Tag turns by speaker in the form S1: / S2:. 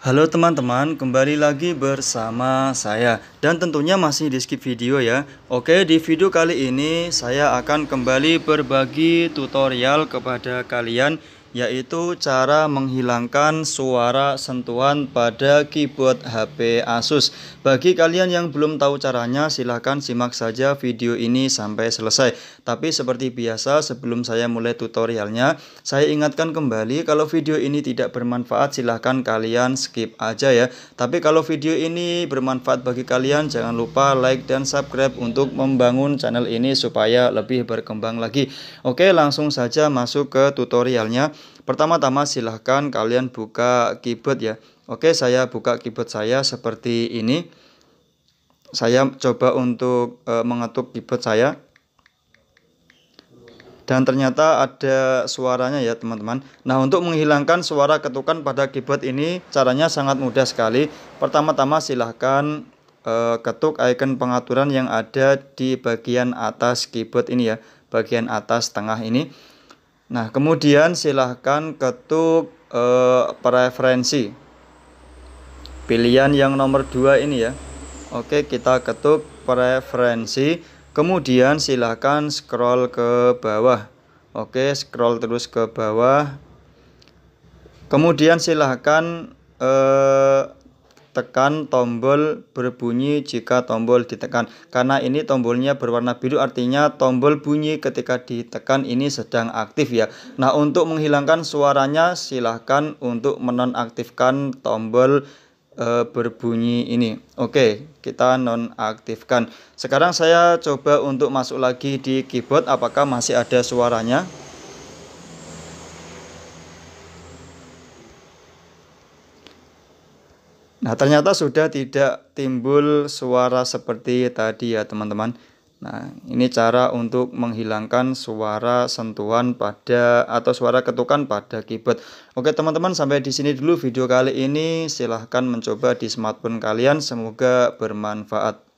S1: Halo teman-teman, kembali lagi bersama saya dan tentunya masih di skip video ya. Oke, di video kali ini saya akan kembali berbagi tutorial kepada kalian yaitu cara menghilangkan suara sentuhan pada keyboard HP Asus. Bagi kalian yang belum tahu caranya, silahkan simak saja video ini sampai selesai. Tapi seperti biasa, sebelum saya mulai tutorialnya, saya ingatkan kembali kalau video ini tidak bermanfaat, silahkan kalian skip aja ya. Tapi kalau video ini bermanfaat bagi kalian, jangan lupa like dan subscribe untuk membangun channel ini supaya lebih berkembang lagi. Oke, langsung saja masuk ke tutorialnya. Pertama-tama silahkan kalian buka keyboard ya. Oke, saya buka keyboard saya seperti ini. Saya coba untuk e, mengetuk keyboard saya. Dan ternyata ada suaranya ya teman-teman. Nah untuk menghilangkan suara ketukan pada keyboard ini caranya sangat mudah sekali. Pertama-tama silahkan e, ketuk icon pengaturan yang ada di bagian atas keyboard ini ya. Bagian atas tengah ini Nah, kemudian silahkan ketuk eh, preferensi. Pilihan yang nomor dua ini ya. Oke, kita ketuk preferensi. Kemudian silahkan scroll ke bawah. Oke, scroll terus ke bawah. Kemudian silahkan eh, tekan tombol berbunyi jika tombol ditekan. Karena ini tombolnya berwarna biru artinya tombol bunyi ketika ditekan ini sedang aktif ya. Nah, untuk menghilangkan suaranya silahkan untuk menonaktifkan tombol e, berbunyi ini. Oke, kita nonaktifkan. Sekarang saya coba untuk masuk lagi di keyboard apakah masih ada suaranya? Nah, ternyata sudah tidak timbul suara seperti tadi ya, teman-teman. Nah, ini cara untuk menghilangkan suara sentuhan pada atau suara ketukan pada keyboard. Oke, teman-teman, sampai di sini dulu video kali ini. Silahkan mencoba di smartphone kalian. Semoga bermanfaat.